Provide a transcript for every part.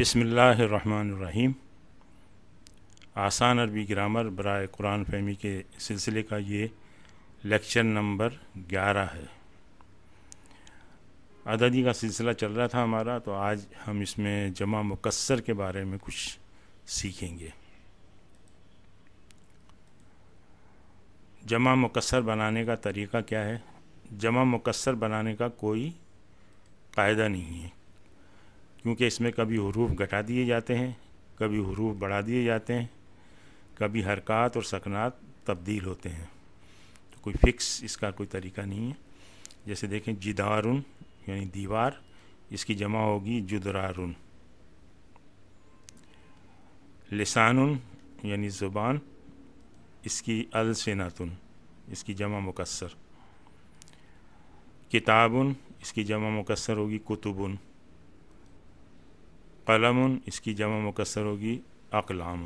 بسم اللہ الرحمن الرحیم آسان عربی گرامر برائے قرآن فہمی کے سلسلے کا یہ لیکچر نمبر گیارہ ہے عددی کا سلسلہ چل رہا تھا ہمارا تو آج ہم اس میں جمع مقصر کے بارے میں کچھ سیکھیں گے جمع مقصر بنانے کا طریقہ کیا ہے جمع مقصر بنانے کا کوئی قاعدہ نہیں ہے کیونکہ اس میں کبھی حروف گھٹا دیے جاتے ہیں کبھی حروف بڑھا دیے جاتے ہیں کبھی حرکات اور سکنات تبدیل ہوتے ہیں تو کوئی فکس اس کا کوئی طریقہ نہیں ہے جیسے دیکھیں جدارن یعنی دیوار اس کی جمع ہوگی جدرارن لسان یعنی زبان اس کی السناتن اس کی جمع مکسر کتابن اس کی جمع مکسر ہوگی کتبن قلم اس کی جمع مکسر ہوگی اقلام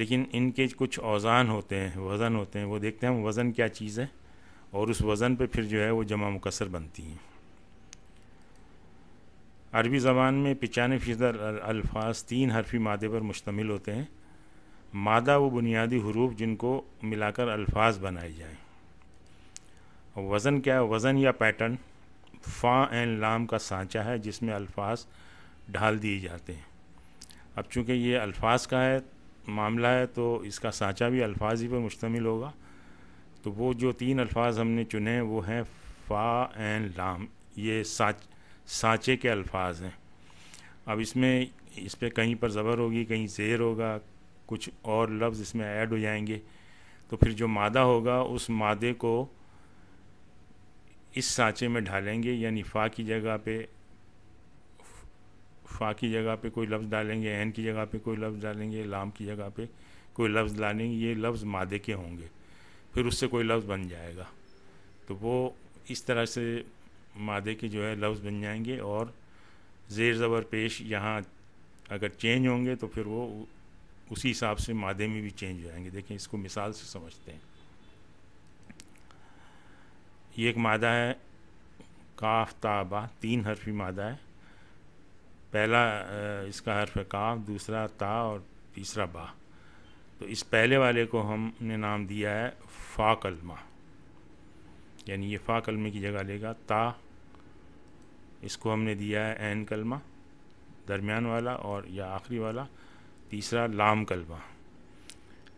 لیکن ان کے کچھ اوزان ہوتے ہیں وزن ہوتے ہیں وہ دیکھتے ہیں ہم وزن کیا چیز ہے اور اس وزن پہ پھر جو ہے وہ جمع مکسر بنتی ہیں عربی زبان میں پچانوے فیصد الفاظ تین حرفی مادے پر مشتمل ہوتے ہیں مادہ وہ بنیادی حروف جن کو ملا کر الفاظ بنائے جائیں وزن کیا وزن یا پیٹرن فا این لام کا سانچہ ہے جس میں الفاظ ڈھال دیے جاتے ہیں اب چونکہ یہ الفاظ کا ہے معاملہ ہے تو اس کا سانچہ بھی الفاظ ہی پر مشتمل ہوگا تو وہ جو تین الفاظ ہم نے چنے ہیں وہ ہیں فا این لام یہ سانچ سانچے کے الفاظ ہیں اب اس میں اس پہ کہیں پر زبر ہوگی کہیں زیر ہوگا کچھ اور لفظ اس میں ایڈ ہو جائیں گے تو پھر جو مادہ ہوگا اس مادے کو اس سانچے میں ڈھالیں گے یعنی فا کی جگہ پہ فا کی جگہ پہ کوئی لفظ ڈالیں گے این کی جگہ پہ کوئی لفظ ڈالیں گے لام کی جگہ پہ کوئی لفظ ڈالیں گے یہ لفظ مادے کے ہوں گے پھر اس سے کوئی لفظ بن جائے گا تو وہ اس طرح سے مادے کے جو ہے لفظ بن جائیں گے اور زیر زبر پیش یہاں اگر چینج ہوں گے تو پھر وہ اسی حساب سے مادے میں بھی چینج ہو جائیں گے دیکھیں اس کو مثال سے سمجھتے ہیں یہ ایک مادہ ہے کاف تا با تین حرفی مادہ ہے پہلا اس کا حرف ہے کاف دوسرا تا اور تیسرا با تو اس پہلے والے کو ہم نے نام دیا ہے فا کلمہ یعنی یہ فا کلمہ کی جگہ لے گا تا اس کو ہم نے دیا ہے این کلمہ درمیان والا اور یا آخری والا تیسرا لام کلمہ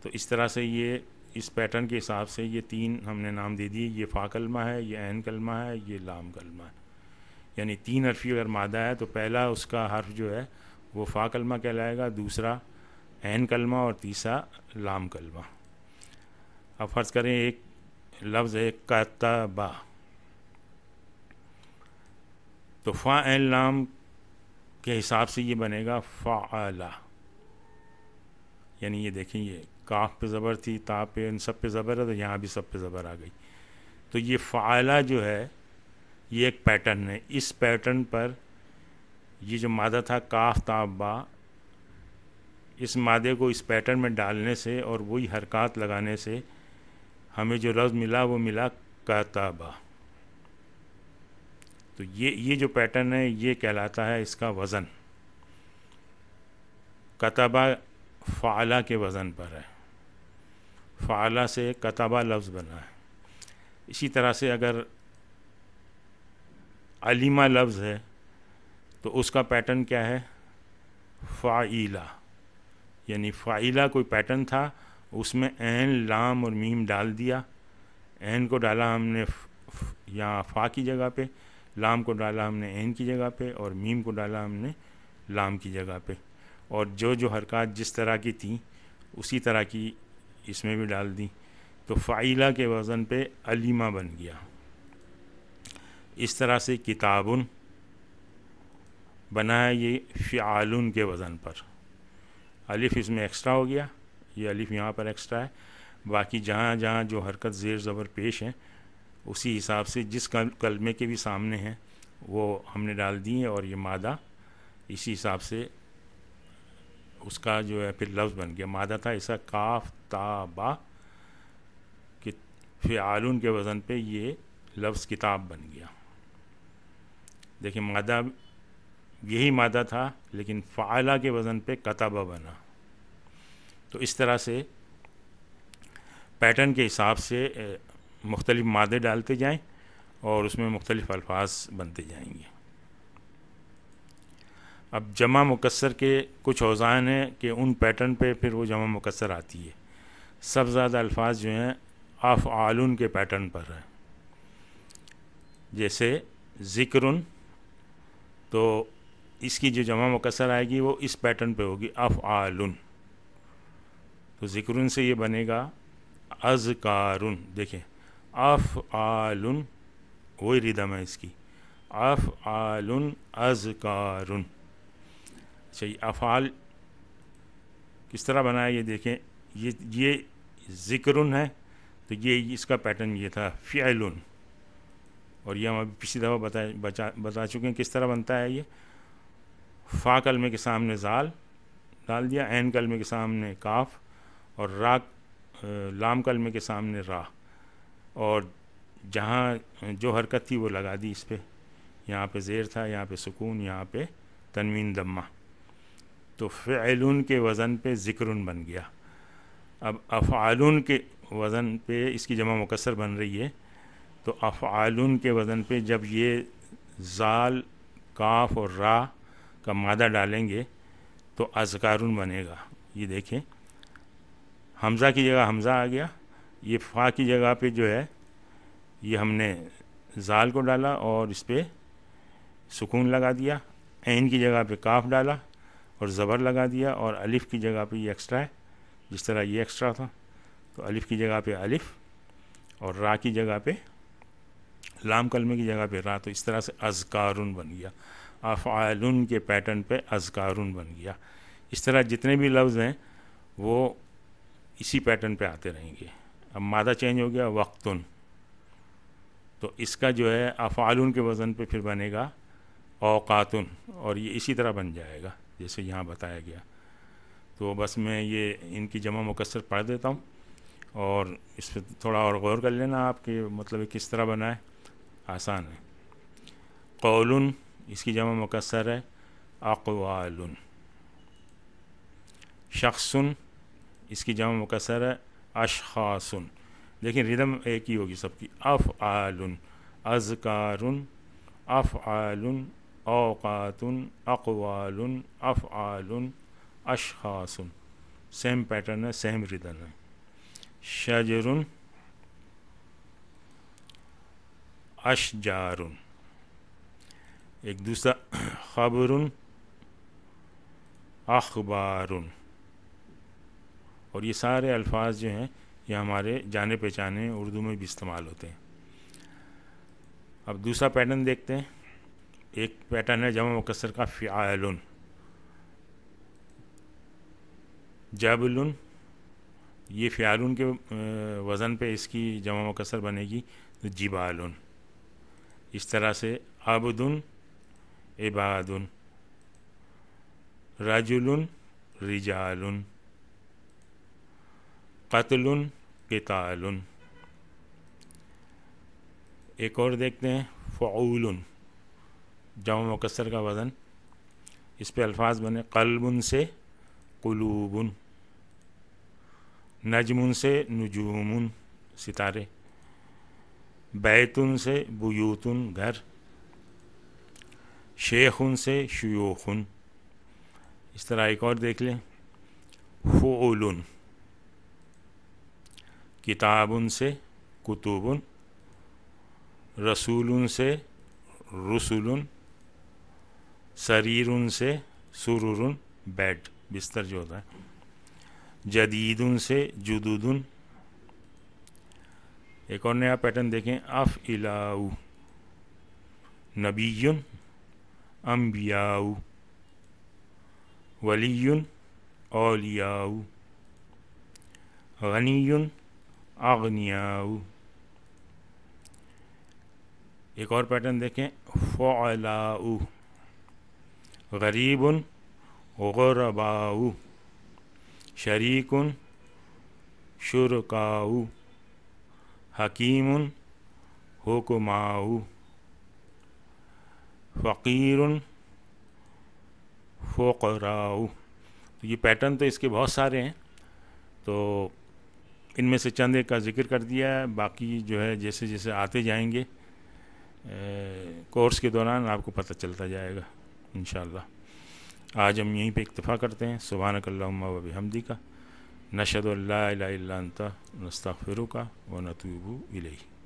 تو اس طرح سے یہ اس پیٹرن کے حساب سے یہ تین ہم نے نام دے دیے یہ فا کلمہ ہے یہ عین کلمہ ہے یہ لام کلمہ ہے یعنی تین حرفی اگر مادہ ہے تو پہلا اس کا حرف جو ہے وہ فا کلمہ کہلائے گا دوسرا عین کلمہ اور تیسرا لام کلمہ اب فرض کریں ایک لفظ ہے کتبہ تو فا این لام کے حساب سے یہ بنے گا فعلا یعنی یہ دیکھیں یہ کاف پہ زبر تھی تا پہ ان سب پہ زبر ہے تو یہاں بھی سب پہ زبر آ گئی تو یہ فعلہ جو ہے یہ ایک پیٹرن ہے اس پیٹرن پر یہ جو مادہ تھا کاف تاب با اس مادے کو اس پیٹرن میں ڈالنے سے اور وہی حرکات لگانے سے ہمیں جو رض ملا وہ ملا کتابہ تو یہ یہ جو پیٹرن ہے یہ کہلاتا ہے اس کا وزن کتبہ فعلا کے وزن پر ہے فعالہ سے کتابہ لفظ بنا ہے اسی طرح سے اگر علیمہ لفظ ہے تو اس کا پیٹرن کیا ہے فعیلہ یعنی فعیلہ کوئی پیٹرن تھا اس میں این لام اور میم ڈال دیا این کو ڈالا ہم نے یا فا کی جگہ پہ لام کو ڈالا ہم نے عین کی جگہ پہ اور میم کو ڈالا ہم نے لام کی جگہ پہ اور جو جو حرکات جس طرح کی تھیں اسی طرح کی اس میں بھی ڈال دیں تو فعیلہ کے وزن پہ علیمہ بن گیا اس طرح سے کتابن بنا ہے یہ فعالن کے وزن پر الف اس میں ایکسٹرا ہو گیا یہ الف یہاں پر ایکسٹرا ہے باقی جہاں جہاں جو حرکت زیر زبر پیش ہیں اسی حساب سے جس کلمے کے بھی سامنے ہیں وہ ہم نے ڈال دی ہیں اور یہ مادہ اسی حساب سے اس کا جو ہے پھر لفظ بن گیا مادہ تھا ایسا کاف تا با کہ کے وزن پہ یہ لفظ کتاب بن گیا دیکھیں مادہ یہی مادہ تھا لیکن فعالہ کے وزن پہ کتابہ بنا تو اس طرح سے پیٹرن کے حساب سے مختلف مادے ڈالتے جائیں اور اس میں مختلف الفاظ بنتے جائیں گے اب جمع مقصر کے کچھ اوزان ہیں کہ ان پیٹرن پہ پھر وہ جمع مقصر آتی ہے سب زیادہ الفاظ جو ہیں آف آلون کے پیٹرن پر ہیں جیسے ذکر تو اس کی جو جمع مقصر آئے گی وہ اس پیٹرن پہ ہوگی اف آلن تو ذکر سے یہ بنے گا از دیکھیں دیکھیں آلن وہی ردم ہے اس کی افعال از کار چاہیے افعال کس طرح بنایا یہ دیکھیں یہ یہ ذکر ہے تو یہ اس کا پیٹرن یہ تھا فعل اور یہ ہم ابھی پچھلی دفعہ بتائے بتا چکے ہیں کس طرح بنتا ہے یہ فا کلمے کے سامنے زال ڈال دیا عین کلمے کے سامنے کاف اور را لام کلمے کے سامنے را اور جہاں جو حرکت تھی وہ لگا دی اس پہ یہاں پہ زیر تھا یہاں پہ سکون یہاں پہ تنوین دمہ تو فعلون کے وزن پہ ذکر بن گیا اب افعالون کے وزن پہ اس کی جمع مقصر بن رہی ہے تو افعالون کے وزن پہ جب یہ زال کاف اور را کا مادہ ڈالیں گے تو ازکارن بنے گا یہ دیکھیں حمزہ کی جگہ حمزہ آ گیا یہ فا کی جگہ پہ جو ہے یہ ہم نے زال کو ڈالا اور اس پہ سکون لگا دیا عین کی جگہ پہ کاف ڈالا اور زبر لگا دیا اور الف کی جگہ پہ یہ ایکسٹرا ہے جس طرح یہ ایکسٹرا تھا تو الف کی جگہ پہ الف اور را کی جگہ پہ لام کلمے کی جگہ پہ را تو اس طرح سے ازکارن بن گیا افعالن کے پیٹرن پہ ازکارن بن گیا اس طرح جتنے بھی لفظ ہیں وہ اسی پیٹرن پہ آتے رہیں گے اب مادہ چینج ہو گیا وقتن تو اس کا جو ہے افعالن کے وزن پہ پھر بنے گا اوقاتن اور یہ اسی طرح بن جائے گا جیسے یہاں بتایا گیا تو بس میں یہ ان کی جمع مقصر پڑھ دیتا ہوں اور اس پہ تھوڑا اور غور کر لینا آپ کہ مطلب کس طرح بنائے آسان ہے قول اس کی جمع مقصر ہے اقوال شخصن اس کی جمع مقصر ہے اشخاصن لیکن ردم ایک ہی ہوگی سب کی اف عالن از افعال اوقات اقوال افعال اشخاص سیم پیٹرن ہے سیم ریدن ہے شجر اشجار ایک دوسرا خبر اخبار اور یہ سارے الفاظ جو ہیں یہ ہمارے جانے پہچانے اردو میں بھی استعمال ہوتے ہیں اب دوسرا پیٹرن دیکھتے ہیں ایک پیٹرن ہے جمع مکسر کا فعال جب یہ فعال کے وزن پہ اس کی جمع مکسر بنے گی جبال اس طرح سے آبادن عباد راج الن رجال قتل قطع ایک اور دیکھتے ہیں فعول جامع مکسر کا وزن اس پہ الفاظ بنے قلبن سے قلوبن نجمن سے نجومن ستارے بیتن سے بیوتن گھر شیخن سے شیوخن اس طرح ایک اور دیکھ لیں فعلن کتابن سے کتبن رسولن سے رسولن سریر ان سے سرور بیڈ بستر جو ہوتا ہے جدید ان سے جدود ایک اور نیا پیٹرن دیکھیں اف الاؤ نبی امبیاؤ ولی اولیاؤ غنی اغنیاؤ ایک اور پیٹرن دیکھیں فعلاؤ غریب غرباؤ شریک شرکاؤ حکیم حکماؤ فقیر فقراؤ تو یہ پیٹرن تو اس کے بہت سارے ہیں تو ان میں سے چند ایک کا ذکر کر دیا ہے باقی جو ہے جیسے جیسے آتے جائیں گے کورس کے دوران آپ کو پتہ چلتا جائے گا انشاءاللہ آج ہم یہیں پہ اکتفا کرتے ہیں سبحانک اللہم و بحمدی کا نشد اللہ الہ الا انتا نستغفرکا و نتوبو الیہ